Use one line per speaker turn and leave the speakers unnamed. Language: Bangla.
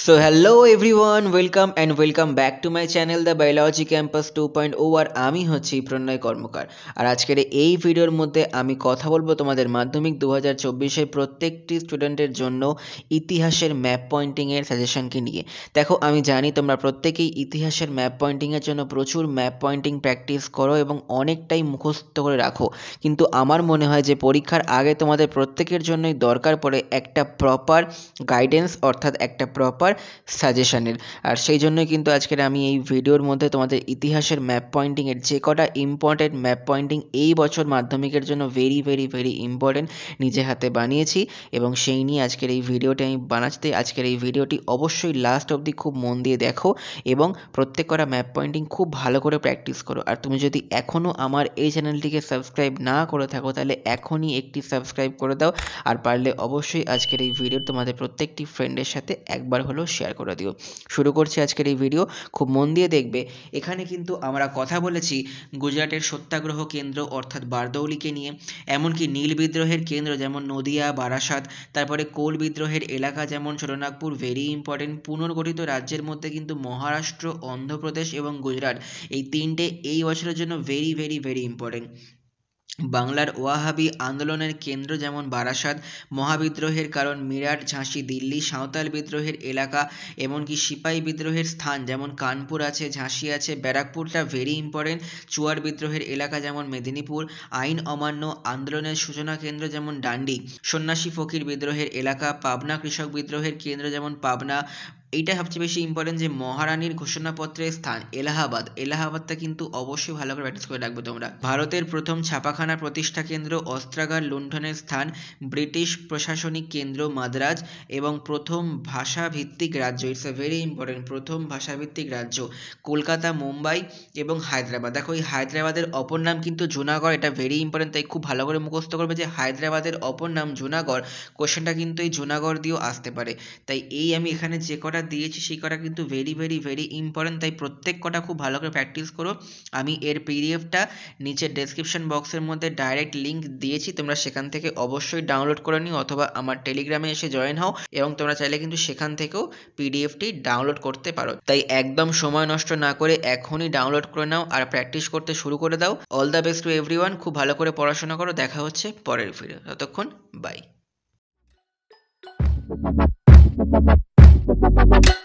So hello everyone, welcome and welcome back to my channel The Biology Campus 2.0 আর আমি হচ্ছি প্রণয় কর্মকার আর আজকের এই ভিডিওর মধ্যে আমি কথা বলবো তোমাদের মাধ্যমিক দু হাজার প্রত্যেকটি স্টুডেন্টের জন্য ইতিহাসের ম্যাপ পয়েন্টিংয়ের সাজেশনকে নিয়ে দেখো আমি জানি তোমরা প্রত্যেকেই ইতিহাসের ম্যাপ পয়েন্টিংয়ের জন্য প্রচুর ম্যাপ পয়েন্টিং প্র্যাকটিস করো এবং অনেকটাই মুখস্থ করে রাখো কিন্তু আমার মনে হয় যে পরীক্ষার আগে তোমাদের প্রত্যেকের জন্যই দরকার পড়ে একটা প্রপার গাইডেন্স অর্থাৎ একটা প্রপার প্রপার সাজেশানের আর সেই জন্যই কিন্তু আজকের আমি এই ভিডিওর মধ্যে তোমাদের ইতিহাসের ম্যাপ পয়েন্টিংয়ের যে কটা ইম্পর্টেন্ট ম্যাপ পয়েন্টিং এই বছর মাধ্যমিকের জন্য ভেরি ভেরি ভেরি ইম্পর্টেন্ট নিজে হাতে বানিয়েছি এবং সেই নিয়ে আজকের এই ভিডিওটি আমি বানাতে আজকের এই ভিডিওটি অবশ্যই লাস্ট অবধি খুব মন দিয়ে দেখো এবং প্রত্যেক কটা ম্যাপ পয়েন্টিং খুব ভালো করে প্র্যাকটিস করো আর তুমি যদি এখনও আমার এই চ্যানেলটিকে সাবস্ক্রাইব না করে থাকো তাহলে এখনই একটি সাবস্ক্রাইব করে দাও আর পারলে অবশ্যই আজকের এই ভিডিও তোমাদের প্রত্যেকটি ফ্রেন্ডের সাথে একবার হলেও শেয়ার করে দিও শুরু করছি আজকের এই ভিডিও খুব মন দিয়ে দেখবে এখানে কিন্তু আমরা কথা বলেছি গুজরাটের সত্যাগ্রহ কেন্দ্র অর্থাৎ বারদৌলিকে নিয়ে এমনকি নীল বিদ্রোহের কেন্দ্র যেমন নদিয়া বারাসাত তারপরে কোল বিদ্রোহের এলাকা যেমন ছোটনাগপুর ভেরি ইম্পর্টেন্ট পুনর্গঠিত রাজ্যের মধ্যে কিন্তু মহারাষ্ট্র অন্ধ্রপ্রদেশ এবং গুজরাট এই তিনটে এই বছরের জন্য ভেরি ভেরি ভেরি ইম্পর্টেন্ট বাংলার ওয়াহাবি আন্দোলনের কেন্দ্র যেমন বারাসাত মহাবিদ্রোহের কারণ মিরাট ঝাঁসি দিল্লি সাঁওতাল বিদ্রোহের এলাকা এমনকি সিপাহি বিদ্রোহের স্থান যেমন কানপুর আছে ঝাঁসি আছে ব্যারাকপুরটা ভেরি ইম্পর্টেন্ট চুয়ার বিদ্রোহের এলাকা যেমন মেদিনীপুর আইন অমান্য আন্দোলনের সূচনা কেন্দ্র যেমন ডান্ডি সন্ন্যাসী ফকির বিদ্রোহের এলাকা পাবনা কৃষক বিদ্রোহের কেন্দ্র যেমন পাবনা এইটা সবচেয়ে বেশি ইম্পর্টেন্ট যে মহারানীর ঘোষণাপত্রের স্থান এলাহাবাদ এলাহাবাদটা কিন্তু অবশ্যই ভালো করে প্র্যাকটিস করে রাখবে তোমরা ভারতের প্রথম ছাপাখানা প্রতিষ্ঠা কেন্দ্র অস্ত্রাগার লুণ্ঠনের স্থান ব্রিটিশ প্রশাসনিক কেন্দ্র মাদ্রাজ এবং প্রথম ভাষাভিত্তিক রাজ্য ইটস এ ভেরি ইম্পর্টেন্ট প্রথম ভাষাভিত্তিক রাজ্য কলকাতা মুম্বাই এবং হায়দ্রাবাদ দেখো এই হায়দ্রাবাদের অপর নাম কিন্তু জুনাগড় এটা ভেরি ইম্পর্টেন্ট তাই খুব ভালো করে মুখস্থ করবে যে হায়দ্রাবাদের অপর নাম জুনাগড় কোশ্চেনটা কিন্তু এই জুনাগড় দিয়েও আসতে পারে তাই এই আমি এখানে যে কটা কটা দিয়েছি সেই কটা কিন্তু ভেরি ভেরি ভেরি ইম্পর্টেন্ট তাই প্রত্যেক কটা খুব ভালো করে প্র্যাকটিস করো আমি এর পিডিএফটা নিচে ডেসক্রিপশন বক্সের মধ্যে ডাইরেক্ট লিঙ্ক দিয়েছি তোমরা সেখান থেকে অবশ্যই ডাউনলোড করে নিও অথবা আমার টেলিগ্রামে এসে জয়েন হও এবং তোমরা চাইলে কিন্তু সেখান থেকেও পিডিএফটি ডাউনলোড করতে পারো তাই একদম সময় নষ্ট না করে এখনই ডাউনলোড করে নাও আর প্র্যাকটিস করতে শুরু করে দাও all the best to every খুব ভালো করে পড়াশোনা করো দেখা হচ্ছে পরের ভিডিও ততক্ষণ বাই Thank you.